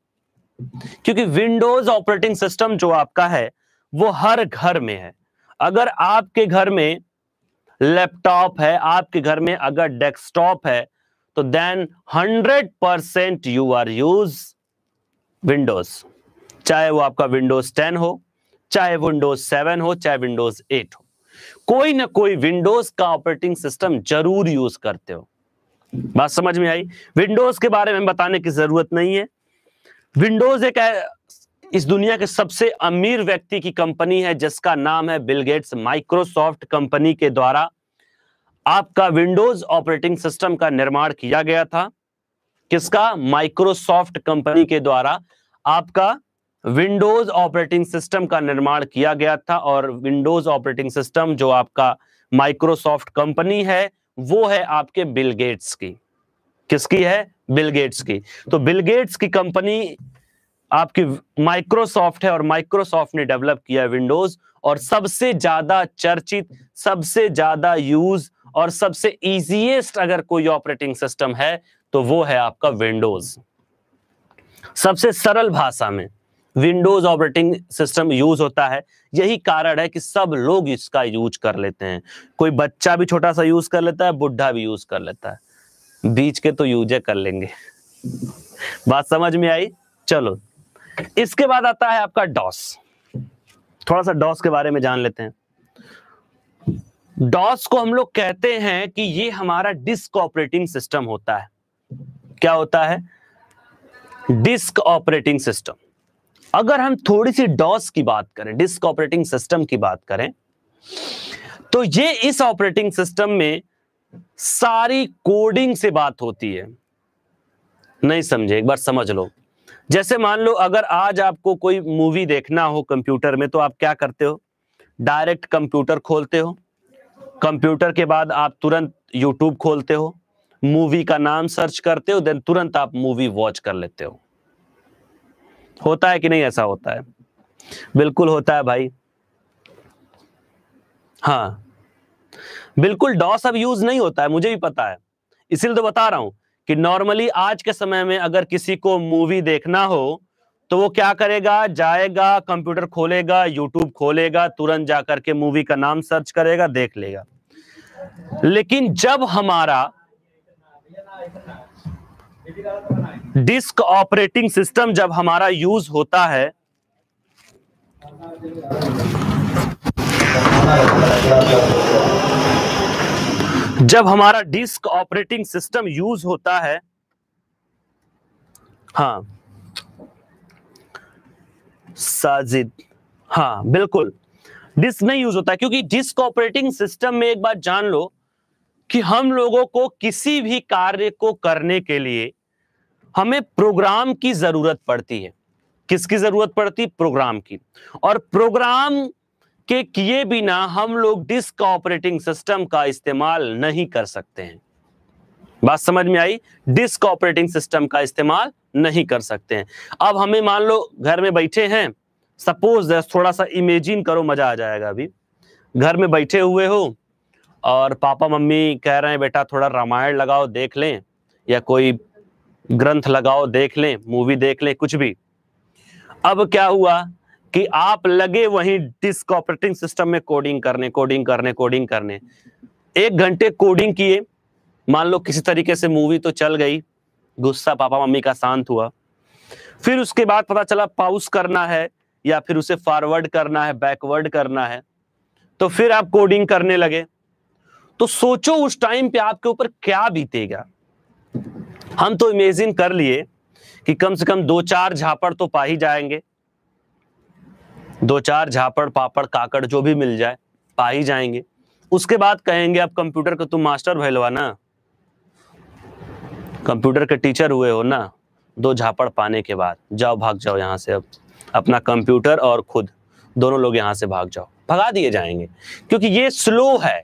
क्योंकि विंडोज ऑपरेटिंग सिस्टम जो आपका है वो हर घर में है अगर आपके घर में लैपटॉप है आपके घर में अगर डेस्कटॉप है तो then hundred percent you are use Windows चाहे वो आपका विंडोज टेन हो चाहे विंडोज सेवन हो चाहे विंडोज एट हो कोई ना कोई विंडोज का ऑपरेटिंग सिस्टम जरूर यूज करते हो बात समझ में आई विंडोज के बारे में बताने की जरूरत नहीं है विंडोज एक इस दुनिया के सबसे अमीर व्यक्ति की कंपनी है जिसका नाम है बिल गेट्स माइक्रोसॉफ्ट कंपनी के द्वारा आपका विंडोज ऑपरेटिंग सिस्टम का निर्माण किया गया था किसका माइक्रोसॉफ्ट कंपनी के द्वारा आपका विंडोज ऑपरेटिंग सिस्टम का निर्माण किया गया था और विंडोज ऑपरेटिंग सिस्टम जो आपका माइक्रोसॉफ्ट कंपनी है वो है आपके बिल गेट्स की किसकी है बिल गेट्स की तो बिल गेट्स की कंपनी आपकी माइक्रोसॉफ्ट है और माइक्रोसॉफ्ट ने डेवलप किया है विंडोज और सबसे ज्यादा चर्चित सबसे ज्यादा यूज और सबसे इजीएस्ट अगर कोई ऑपरेटिंग सिस्टम है तो वो है आपका विंडोज सबसे सरल भाषा में विंडोज ऑपरेटिंग सिस्टम यूज होता है यही कारण है कि सब लोग इसका यूज कर लेते हैं कोई बच्चा भी छोटा सा यूज कर लेता है बुढ़ा भी यूज कर लेता है बीच के तो यूजे कर लेंगे बात समझ में आई चलो इसके बाद आता है आपका डॉस थोड़ा सा डॉस के बारे में जान लेते हैं डॉस को हम लोग कहते हैं कि ये हमारा डिस्क ऑपरेटिंग सिस्टम होता है क्या होता है डिस्क ऑपरेटिंग सिस्टम अगर हम थोड़ी सी डॉस की बात करें डिस्क ऑपरेटिंग सिस्टम की बात करें तो ये इस ऑपरेटिंग सिस्टम में सारी कोडिंग से बात होती है नहीं समझे एक बार समझ लो जैसे मान लो अगर आज आपको कोई मूवी देखना हो कंप्यूटर में तो आप क्या करते हो डायरेक्ट कंप्यूटर खोलते हो कंप्यूटर के बाद आप तुरंत यूट्यूब खोलते हो मूवी का नाम सर्च करते हो देन तुरंत आप मूवी वॉच कर लेते हो होता है कि नहीं ऐसा होता है बिल्कुल होता है भाई हाँ बिल्कुल डॉस अब यूज नहीं होता है मुझे भी पता है इसीलिए तो बता रहा हूं कि नॉर्मली आज के समय में अगर किसी को मूवी देखना हो तो वो क्या करेगा जाएगा कंप्यूटर खोलेगा यूट्यूब खोलेगा तुरंत जाकर के मूवी का नाम सर्च करेगा देख लेगा लेकिन जब हमारा डिस्क ऑपरेटिंग सिस्टम जब हमारा यूज होता है जब हमारा डिस्क ऑपरेटिंग सिस्टम यूज होता है हाँ साजिद हाँ बिल्कुल डिस्क नहीं यूज होता क्योंकि डिस्क ऑपरेटिंग सिस्टम में एक बात जान लो कि हम लोगों को किसी भी कार्य को करने के लिए हमें प्रोग्राम की जरूरत पड़ती है किसकी जरूरत पड़ती प्रोग्राम की और प्रोग्राम के किए बिना हम लोग डिस्क ऑपरेटिंग सिस्टम का इस्तेमाल नहीं कर सकते हैं बात समझ में आई डिस्क ऑपरेटिंग सिस्टम का इस्तेमाल नहीं कर सकते हैं अब हमें मान लो घर में बैठे हैं सपोज थोड़ा सा इमेजिन करो मजा आ जाएगा अभी घर में बैठे हुए हो और पापा मम्मी कह रहे हैं बेटा थोड़ा रामायण लगाओ देख लें या कोई ग्रंथ लगाओ देख लें मूवी देख लें कुछ भी अब क्या हुआ कि आप लगे वहीं डिस्क ऑपरेटिंग सिस्टम में कोडिंग करने कोडिंग करने कोडिंग करने एक घंटे कोडिंग किए मान लो किसी तरीके से मूवी तो चल गई गुस्सा पापा मम्मी का शांत हुआ फिर उसके बाद पता चला पाउस करना है या फिर उसे फॉरवर्ड करना है बैकवर्ड करना है तो फिर आप कोडिंग करने लगे तो सोचो उस टाइम पे आपके ऊपर क्या बीतेगा हम तो इमेजिन कर लिए कि कम से कम दो चार झापड़ तो पा ही जाएंगे दो चार झापड़ पापड़ काकड़ जो भी मिल जाए पा ही जाएंगे उसके बाद कहेंगे आप कंप्यूटर का तुम मास्टर भैलवा ना कंप्यूटर के टीचर हुए हो ना दो झापड़ पाने के बाद जाओ भाग जाओ यहाँ से अब अपना कंप्यूटर और खुद दोनों लोग यहाँ से भाग जाओ भगा दिए जाएंगे क्योंकि ये स्लो है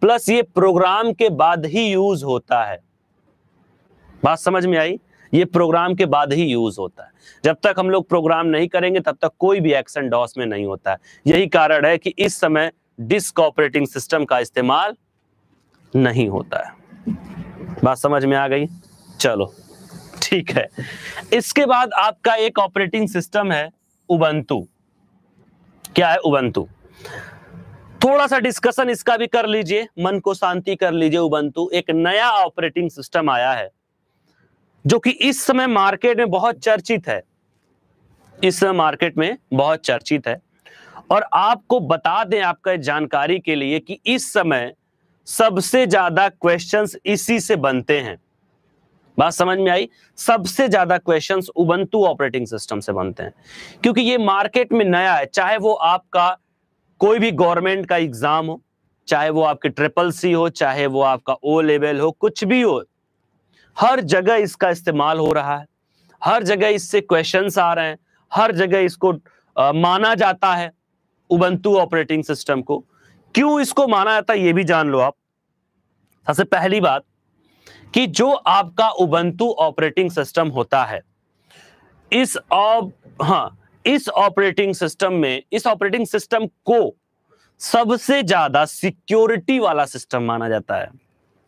प्लस ये प्रोग्राम के बाद ही यूज होता है बात समझ में आई ये प्रोग्राम के बाद ही यूज होता है जब तक हम लोग प्रोग्राम नहीं करेंगे तब तक कोई भी एक्शन डॉस में नहीं होता है यही कारण है कि इस समय डिस्क ऑपरेटिंग सिस्टम का इस्तेमाल नहीं होता है बात समझ में आ गई चलो ठीक है इसके बाद आपका एक ऑपरेटिंग सिस्टम है उबंतु क्या है उबंतु थोड़ा सा डिस्कशन इसका भी कर लीजिए मन को शांति कर लीजिए उबंतु एक नया ऑपरेटिंग सिस्टम आया है जो कि इस समय मार्केट में बहुत चर्चित है इस समय मार्केट में बहुत चर्चित है और आपको बता दें आपका जानकारी के लिए कि इस समय सबसे ज्यादा क्वेश्चंस इसी से बनते हैं बात समझ में आई सबसे ज्यादा क्वेश्चंस उबंतु ऑपरेटिंग सिस्टम से बनते हैं क्योंकि ये मार्केट में नया है चाहे वो आपका कोई भी गवर्नमेंट का एग्जाम हो चाहे वो आपके ट्रिपल सी हो चाहे वो आपका ओ लेवल हो कुछ भी हो हर जगह इसका इस्तेमाल हो रहा है हर जगह इससे क्वेश्चंस आ रहे हैं हर जगह इसको आ, माना जाता है उबंतु ऑपरेटिंग सिस्टम को क्यों इसको माना जाता है ये भी जान लो आप सबसे पहली बात कि जो आपका उबंतु ऑपरेटिंग सिस्टम होता है इस ऑप हाँ इस ऑपरेटिंग सिस्टम में इस ऑपरेटिंग सिस्टम को सबसे ज्यादा सिक्योरिटी वाला सिस्टम माना जाता है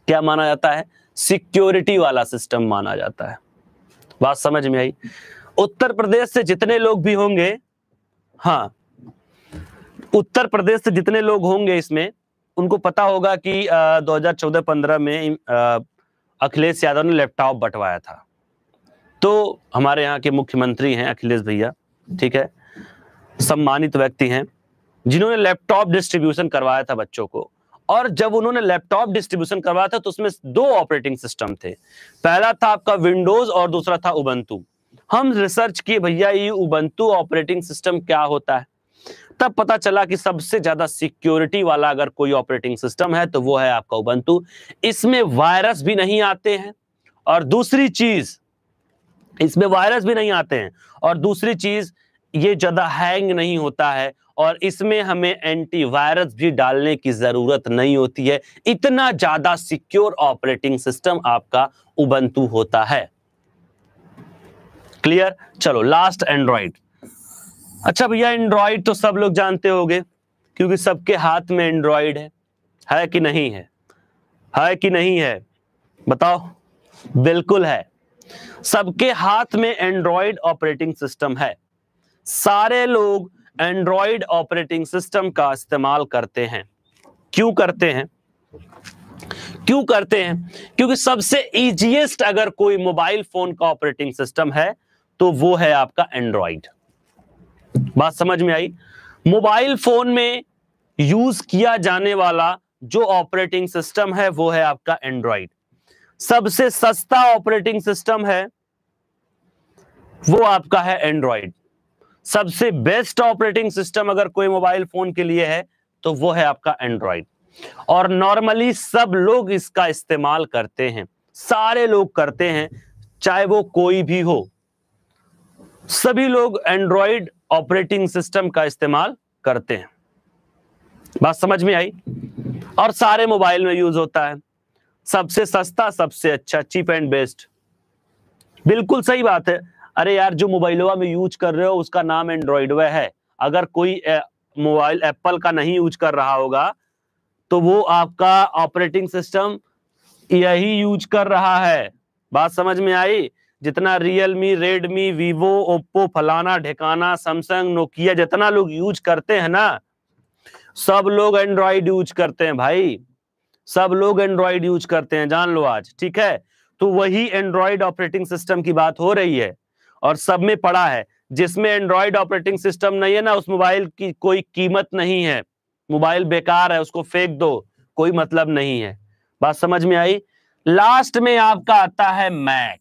क्या माना जाता है सिक्योरिटी वाला सिस्टम माना जाता है बात समझ में आई उत्तर प्रदेश से जितने लोग भी होंगे हाँ उत्तर प्रदेश से जितने लोग होंगे इसमें उनको पता होगा कि आ, 2014-15 में अखिलेश यादव ने लैपटॉप बंटवाया था तो हमारे यहाँ के मुख्यमंत्री हैं अखिलेश भैया ठीक है सम्मानित व्यक्ति हैं जिन्होंने लैपटॉप डिस्ट्रीब्यूशन करवाया था बच्चों को और जब उन्होंने लैपटॉप डिस्ट्रीब्यूशन करवाया था तो उसमें दो ऑपरेटिंग सिस्टम थे पहला था आपका विंडोज और दूसरा था उबंतु हम रिसर्च किए भैया ये उबंतु ऑपरेटिंग सिस्टम क्या होता है तब पता चला कि सबसे ज्यादा सिक्योरिटी वाला अगर कोई ऑपरेटिंग सिस्टम है तो वो है आपका उबंतु इसमें वायरस भी नहीं आते हैं और दूसरी चीज इसमें वायरस भी नहीं आते हैं और दूसरी चीज ये ज्यादा हैंग नहीं होता है और इसमें हमें एंटीवायरस भी डालने की ज़रूरत नहीं होती है इतना ज़्यादा सिक्योर ऑपरेटिंग सिस्टम आपका उबंतु होता है क्लियर चलो लास्ट एंड्रॉइड अच्छा भैया एंड्रॉइड तो सब लोग जानते होंगे क्योंकि सबके हाथ में एंड्रॉइड है है कि नहीं है है कि नहीं है बताओ बिल्कुल है सबके हाथ में एंड्रॉइड ऑपरेटिंग सिस्टम है सारे लोग एंड्रॉयड ऑपरेटिंग सिस्टम का इस्तेमाल करते हैं क्यों करते हैं क्यों करते हैं क्योंकि सबसे ईजीएस्ट अगर कोई मोबाइल फोन का ऑपरेटिंग सिस्टम है तो वो है आपका एंड्रॉइड बात समझ में आई मोबाइल फोन में यूज किया जाने वाला जो ऑपरेटिंग सिस्टम है वो है आपका एंड्रॉइड सबसे सस्ता ऑपरेटिंग सिस्टम है वो आपका है एंड्रॉइड सबसे बेस्ट ऑपरेटिंग सिस्टम अगर कोई मोबाइल फोन के लिए है तो वो है आपका एंड्रॉइड और नॉर्मली सब लोग इसका इस्तेमाल करते हैं सारे लोग करते हैं चाहे वो कोई भी हो सभी लोग एंड्रॉइड ऑपरेटिंग सिस्टम का इस्तेमाल करते हैं बात समझ में आई और सारे मोबाइल में यूज होता है सबसे सस्ता सबसे अच्छा चीप एंड बेस्ट बिल्कुल सही बात है अरे यार जो मोबाइलवा में यूज कर रहे हो उसका नाम एंड्रॉइड वह है अगर कोई मोबाइल एप्पल का नहीं यूज कर रहा होगा तो वो आपका ऑपरेटिंग सिस्टम यही यूज कर रहा है बात समझ में आई जितना रियलमी रेडमी वीवो ओप्पो फलाना ढेकाना सैमसंग नोकिया जितना लोग यूज करते हैं ना सब लोग एंड्रॉइड यूज करते हैं भाई सब लोग एंड्रॉइड यूज करते हैं जान लो आज ठीक है तो वही एंड्रॉइड ऑपरेटिंग सिस्टम की बात हो रही है और सब में पड़ा है जिसमें एंड्रॉयड ऑपरेटिंग सिस्टम नहीं है ना उस मोबाइल की कोई कीमत नहीं है मोबाइल बेकार है उसको फेंक दो कोई मतलब नहीं है बात समझ में आई लास्ट में आपका आता है मैक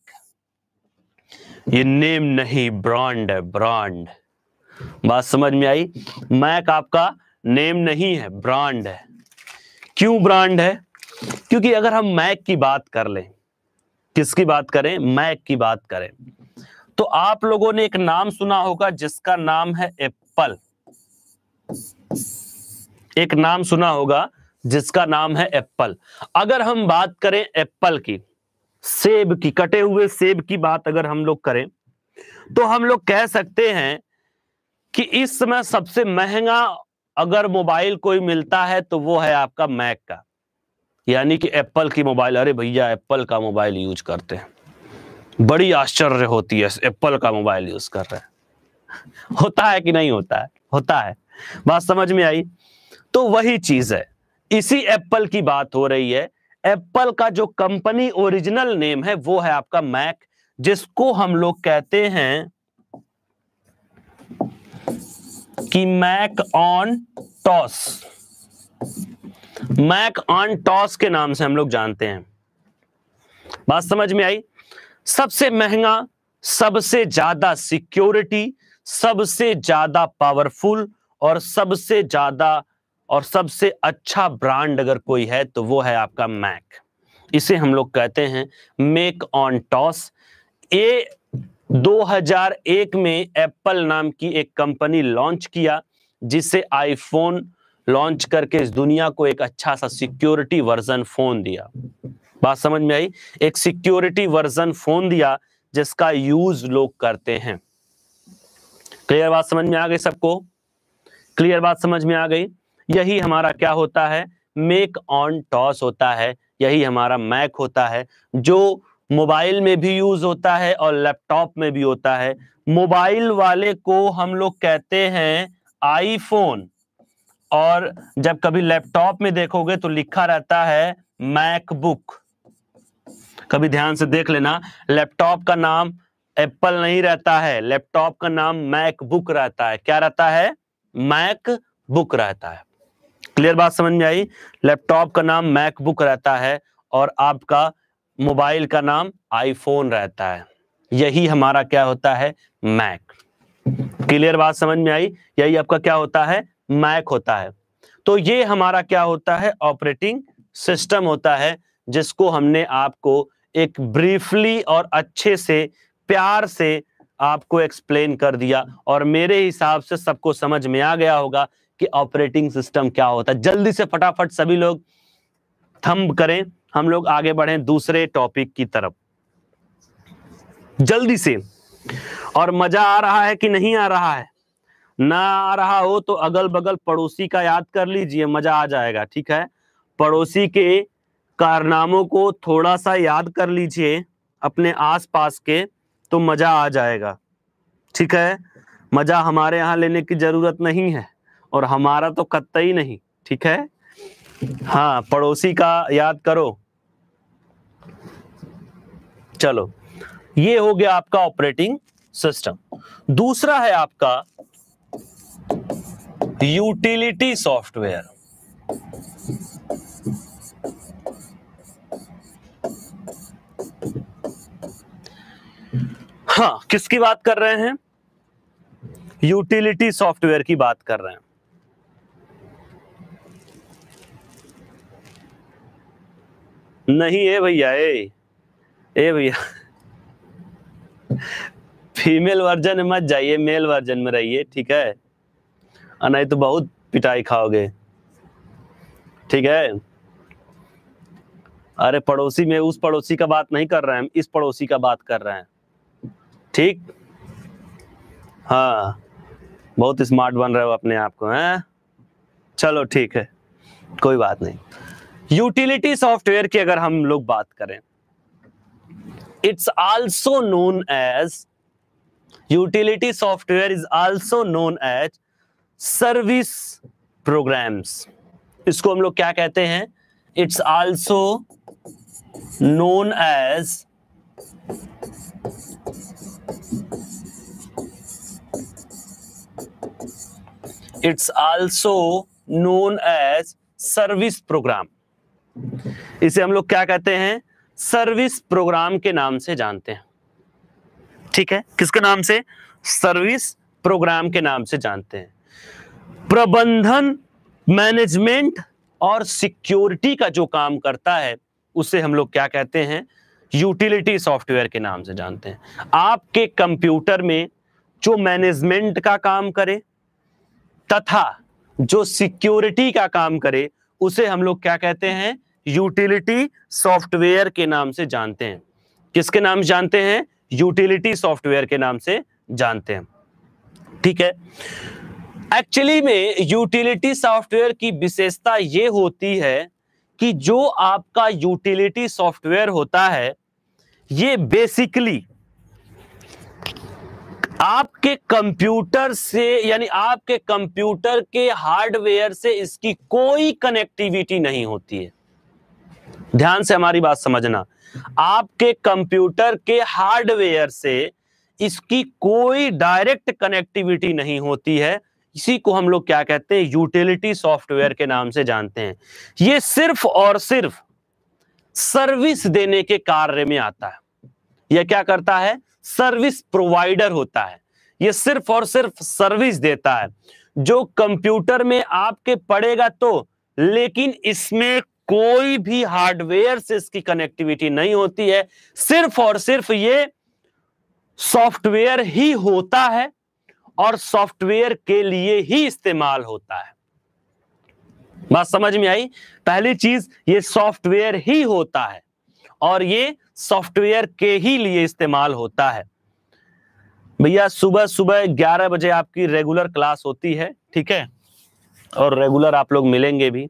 ये नेम नहीं ब्रांड है ब्रांड बात समझ में आई मैक आपका नेम नहीं है ब्रांड है क्यों ब्रांड है क्योंकि अगर हम मैक की बात कर लें किसकी बात करें मैक की बात करें तो आप लोगों ने एक नाम सुना होगा जिसका नाम है एप्पल एक नाम सुना होगा जिसका नाम है एप्पल अगर हम बात करें एप्पल की सेब की कटे हुए सेब की बात अगर हम लोग करें तो हम लोग कह सकते हैं कि इस समय सबसे महंगा अगर मोबाइल कोई मिलता है तो वो है आपका मैक का यानी कि एप्पल की मोबाइल अरे भैया एप्पल का मोबाइल यूज करते हैं बड़ी आश्चर्य होती है एप्पल का मोबाइल यूज कर रहे हैं होता है कि नहीं होता है होता है बात समझ में आई तो वही चीज है इसी एप्पल की बात हो रही है एप्पल का जो कंपनी ओरिजिनल नेम है वो है आपका मैक जिसको हम लोग कहते हैं कि Macintosh Macintosh के नाम से हम लोग जानते हैं बात समझ में आई सबसे महंगा सबसे ज्यादा सिक्योरिटी सबसे ज्यादा पावरफुल और सबसे ज्यादा और सबसे अच्छा ब्रांड अगर कोई है तो वो है आपका मैक इसे हम लोग कहते हैं मेक ऑन टॉस ए 2001 में एप्पल नाम की एक कंपनी लॉन्च किया जिसे आईफोन लॉन्च करके इस दुनिया को एक अच्छा सा सिक्योरिटी वर्जन फोन दिया बात समझ में आई एक सिक्योरिटी वर्जन फोन दिया जिसका यूज लोग करते हैं क्लियर बात समझ में आ गई सबको क्लियर बात समझ में आ गई यही हमारा क्या होता है मेक ऑन टॉस होता है यही हमारा मैक होता है जो मोबाइल में भी यूज होता है और लैपटॉप में भी होता है मोबाइल वाले को हम लोग कहते हैं आईफोन और जब कभी लैपटॉप में देखोगे तो लिखा रहता है मैकबुक कभी ध्यान से देख लेना लैपटॉप का नाम एप्पल नहीं रहता है लैपटॉप का नाम मैक बुक रहता है क्या रहता है मैक बुक रहता है क्लियर बात समझ में आई लैपटॉप का नाम मैक बुक रहता है और आपका मोबाइल का नाम आईफोन रहता है यही हमारा क्या होता है मैक क्लियर बात समझ में आई यही आपका क्या होता है मैक होता है तो ये हमारा क्या होता है ऑपरेटिंग सिस्टम होता है जिसको हमने आपको एक ब्रीफली और अच्छे से प्यार से आपको एक्सप्लेन कर दिया और मेरे हिसाब से सबको समझ में आ गया होगा कि ऑपरेटिंग सिस्टम क्या होता है जल्दी से फटाफट सभी लोग थंब करें हम लोग आगे बढ़े दूसरे टॉपिक की तरफ जल्दी से और मजा आ रहा है कि नहीं आ रहा है ना आ रहा हो तो अगल बगल पड़ोसी का याद कर लीजिए मजा आ जाएगा ठीक है पड़ोसी के कारनामों को थोड़ा सा याद कर लीजिए अपने आसपास के तो मज़ा आ जाएगा ठीक है मज़ा हमारे यहाँ लेने की ज़रूरत नहीं है और हमारा तो कतई नहीं ठीक है हाँ पड़ोसी का याद करो चलो ये हो गया आपका ऑपरेटिंग सिस्टम दूसरा है आपका यूटिलिटी सॉफ्टवेयर हाँ किसकी बात कर रहे हैं यूटिलिटी सॉफ्टवेयर की बात कर रहे हैं नहीं ए भैया ए ए भैया फीमेल वर्जन में मत जाइए मेल वर्जन में रहिए ठीक है और नहीं तो बहुत पिटाई खाओगे ठीक है अरे पड़ोसी में उस पड़ोसी का बात नहीं कर रहे हैं हम इस पड़ोसी का बात कर रहे हैं ठीक हाँ बहुत स्मार्ट बन रहे हो अपने आप को हैं चलो ठीक है कोई बात नहीं यूटिलिटी सॉफ्टवेयर की अगर हम लोग बात करें it's also known as utility software is also known as service programs इसको हम लोग क्या कहते हैं it's also known as it's also known as service program इसे हम लोग क्या कहते हैं सर्विस प्रोग्राम के नाम से जानते हैं ठीक है किसके नाम से सर्विस प्रोग्राम के नाम से जानते हैं प्रबंधन मैनेजमेंट और सिक्योरिटी का जो काम करता है उसे हम लोग क्या कहते हैं यूटिलिटी सॉफ्टवेयर के नाम से जानते हैं आपके कंप्यूटर में जो मैनेजमेंट का काम करे तथा जो सिक्योरिटी का काम करे उसे हम लोग क्या कहते हैं यूटिलिटी सॉफ्टवेयर के नाम से जानते हैं किसके नाम जानते हैं यूटिलिटी सॉफ्टवेयर के नाम से जानते हैं ठीक है एक्चुअली में यूटिलिटी सॉफ्टवेयर की विशेषता ये होती है कि जो आपका यूटिलिटी सॉफ्टवेयर होता है ये बेसिकली आपके कंप्यूटर से यानी आपके कंप्यूटर के हार्डवेयर से इसकी कोई कनेक्टिविटी नहीं होती है ध्यान से हमारी बात समझना आपके कंप्यूटर के हार्डवेयर से इसकी कोई डायरेक्ट कनेक्टिविटी नहीं होती है इसी को हम लोग क्या कहते हैं यूटिलिटी सॉफ्टवेयर के नाम से जानते हैं ये सिर्फ और सिर्फ सर्विस देने के कार्य में आता है यह क्या करता है सर्विस प्रोवाइडर होता है यह सिर्फ और सिर्फ सर्विस देता है जो कंप्यूटर में आपके पड़ेगा तो लेकिन इसमें कोई भी हार्डवेयर से इसकी कनेक्टिविटी नहीं होती है सिर्फ और सिर्फ ये सॉफ्टवेयर ही होता है और सॉफ्टवेयर के लिए ही इस्तेमाल होता है बात समझ में आई पहली चीज ये सॉफ्टवेयर ही होता है और ये सॉफ्टवेयर के ही लिए इस्तेमाल होता है भैया सुबह सुबह 11 बजे आपकी रेगुलर क्लास होती है ठीक है और रेगुलर आप लोग मिलेंगे भी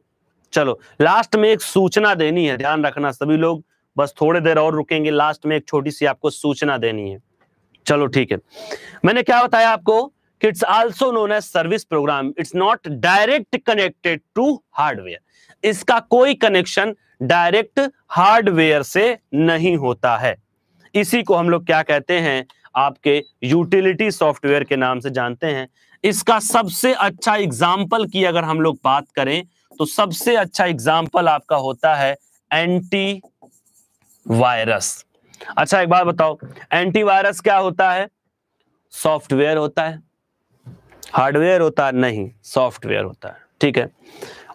चलो लास्ट में एक सूचना देनी है ध्यान रखना सभी लोग बस थोड़े देर और रुकेंगे लास्ट में एक छोटी सी आपको सूचना देनी है चलो ठीक है मैंने क्या बताया आपको it's also known as service program it's not direct connected to hardware इसका कोई कनेक्शन डायरेक्ट हार्डवेयर से नहीं होता है इसी को हम लोग क्या कहते हैं आपके यूटिलिटी सॉफ्टवेयर के नाम से जानते हैं इसका सबसे अच्छा एग्जाम्पल की अगर हम लोग बात करें तो सबसे अच्छा एग्जाम्पल आपका होता है एंटी वायरस अच्छा एक बात बताओ एंटीवायरस क्या होता है सॉफ्टवेयर होता है हार्डवेयर होता है नहीं सॉफ्टवेयर होता है ठीक है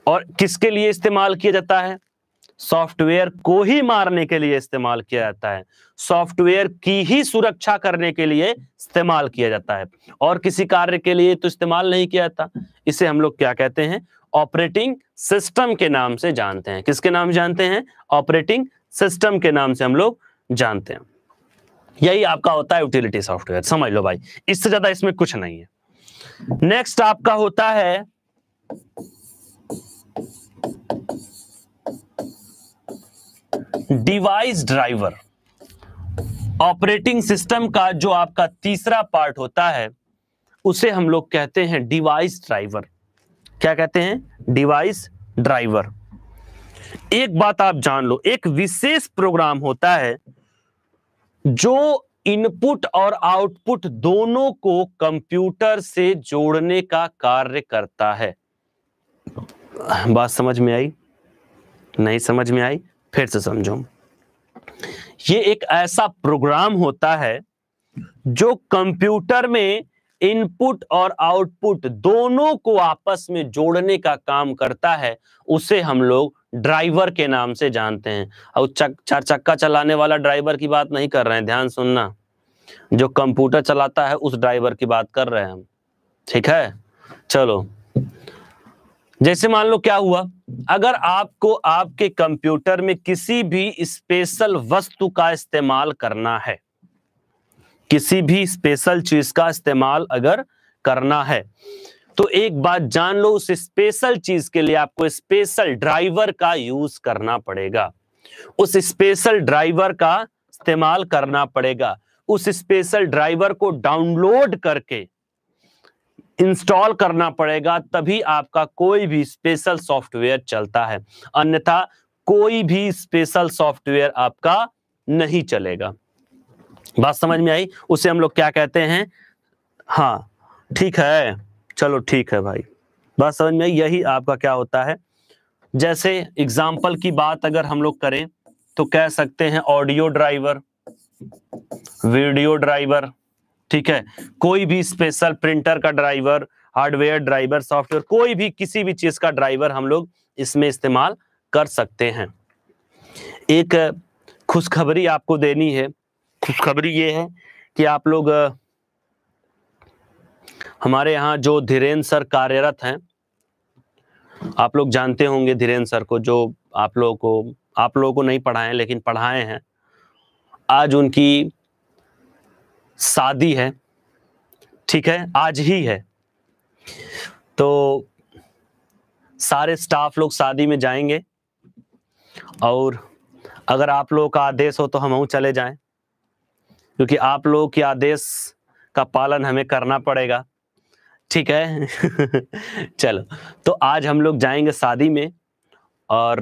और किसके लिए इस्तेमाल किया जाता है सॉफ्टवेयर को ही मारने के लिए इस्तेमाल किया जाता है सॉफ्टवेयर की ही सुरक्षा करने के लिए इस्तेमाल किया जाता है और किसी कार्य के लिए तो इस्तेमाल नहीं किया जाता इसे हम लोग क्या कहते हैं ऑपरेटिंग सिस्टम के नाम से जानते हैं किसके नाम जानते हैं ऑपरेटिंग सिस्टम के नाम से हम लोग जानते हैं यही आपका होता है यूटिलिटी सॉफ्टवेयर समझ लो भाई इससे ज्यादा इसमें कुछ नहीं है नेक्स्ट आपका होता है डिवाइस ड्राइवर ऑपरेटिंग सिस्टम का जो आपका तीसरा पार्ट होता है उसे हम लोग कहते हैं डिवाइस ड्राइवर क्या कहते हैं डिवाइस ड्राइवर एक बात आप जान लो एक विशेष प्रोग्राम होता है जो इनपुट और आउटपुट दोनों को कंप्यूटर से जोड़ने का कार्य करता है बात समझ में आई नहीं समझ में आई फिर से समझो ये एक ऐसा प्रोग्राम होता है जो कंप्यूटर में इनपुट और आउटपुट दोनों को आपस में जोड़ने का काम करता है उसे हम लोग ड्राइवर के नाम से जानते हैं और चार चक्का चलाने वाला ड्राइवर की बात नहीं कर रहे हैं ध्यान सुनना जो कंप्यूटर चलाता है उस ड्राइवर की बात कर रहे हैं हम ठीक है चलो जैसे मान लो क्या हुआ अगर आपको आपके कंप्यूटर में किसी भी स्पेशल वस्तु का इस्तेमाल करना है किसी भी स्पेशल चीज का इस्तेमाल अगर करना है तो एक बात जान लो उस स्पेशल चीज के लिए आपको स्पेशल ड्राइवर का यूज करना पड़ेगा उस स्पेशल ड्राइवर का इस्तेमाल करना पड़ेगा उस स्पेशल ड्राइवर को डाउनलोड करके इंस्टॉल करना पड़ेगा तभी आपका कोई भी स्पेशल सॉफ्टवेयर चलता है अन्यथा कोई भी स्पेशल सॉफ्टवेयर आपका नहीं चलेगा बात समझ में आई उसे हम लोग क्या कहते हैं हाँ ठीक है चलो ठीक है भाई बात समझ में आई यही आपका क्या होता है जैसे एग्जाम्पल की बात अगर हम लोग करें तो कह सकते हैं ऑडियो ड्राइवर वीडियो ड्राइवर ठीक है कोई भी स्पेशल प्रिंटर का ड्राइवर हार्डवेयर ड्राइवर सॉफ्टवेयर कोई भी किसी भी चीज का ड्राइवर हम लोग इसमें इस्तेमाल कर सकते हैं एक खुशखबरी आपको देनी है खुशखबरी ये है कि आप लोग हमारे यहाँ जो धीरेन्द्र सर कार्यरत हैं आप लोग जानते होंगे धीरेन्द्र सर को जो आप लोगों को आप लोगों को नहीं पढ़ाए लेकिन पढ़ाए हैं आज उनकी शादी है ठीक है आज ही है तो सारे स्टाफ लोग शादी में जाएंगे और अगर आप लोगों का आदेश हो तो हम चले जाएं क्योंकि आप लोगों के आदेश का पालन हमें करना पड़ेगा ठीक है <laughs> चलो तो आज हम लोग जाएंगे शादी में और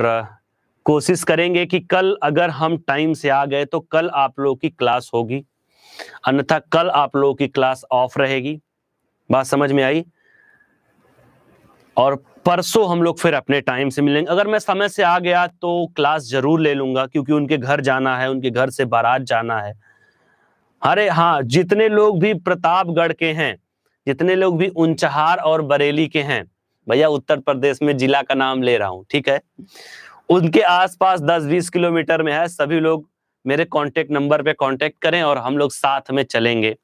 कोशिश करेंगे कि कल अगर हम टाइम से आ गए तो कल आप लोगों की क्लास होगी अन्यथा कल आप लोगों की क्लास ऑफ रहेगी बात समझ में आई और परसों हम लोग फिर अपने टाइम से मिलेंगे अगर मैं समय से आ गया तो क्लास जरूर ले लूंगा क्योंकि उनके घर जाना है उनके घर से बारात जाना है अरे हाँ जितने लोग भी प्रतापगढ़ के हैं जितने लोग भी उनचहार और बरेली के हैं भैया उत्तर प्रदेश में जिला का नाम ले रहा हूँ ठीक है उनके आसपास 10-20 किलोमीटर में है सभी लोग मेरे कांटेक्ट नंबर पे कांटेक्ट करें और हम लोग साथ में चलेंगे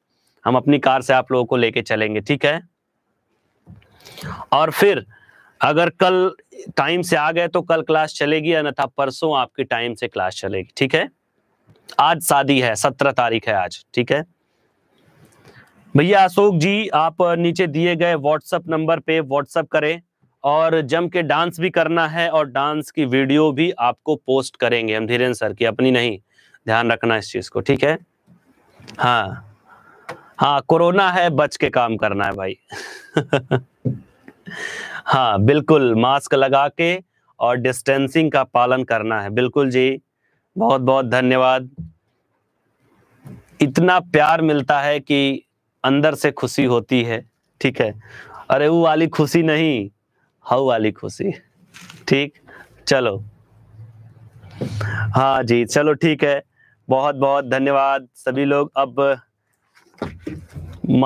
हम अपनी कार से आप लोगों को लेके चलेंगे ठीक है और फिर अगर कल टाइम से आ गए तो कल क्लास चलेगी अन्यथा परसों आपकी टाइम से क्लास चलेगी ठीक है आज शादी है सत्रह तारीख है आज ठीक है भैया अशोक जी आप नीचे दिए गए व्हाट्सएप नंबर पे व्हाट्सएप करें और जम के डांस भी करना है और डांस की वीडियो भी आपको पोस्ट करेंगे हम धीरेन्द्र सर की अपनी नहीं ध्यान रखना इस चीज को ठीक है हाँ हाँ कोरोना है बच के काम करना है भाई <laughs> हाँ बिल्कुल मास्क लगा के और डिस्टेंसिंग का पालन करना है बिल्कुल जी बहुत बहुत धन्यवाद इतना प्यार मिलता है कि अंदर से खुशी होती है ठीक है अरे वो वाली खुशी नहीं हाउ वाली खुशी ठीक चलो हाँ जी चलो ठीक है बहुत बहुत धन्यवाद सभी लोग अब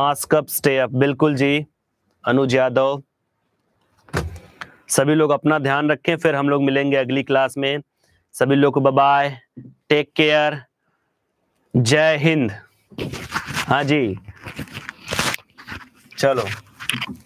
मास्क अप स्टे अप बिल्कुल जी अनुज यादव सभी लोग अपना ध्यान रखें फिर हम लोग मिलेंगे अगली क्लास में सभी लोग को बाय टेक केयर जय हिंद हाँ जी चलो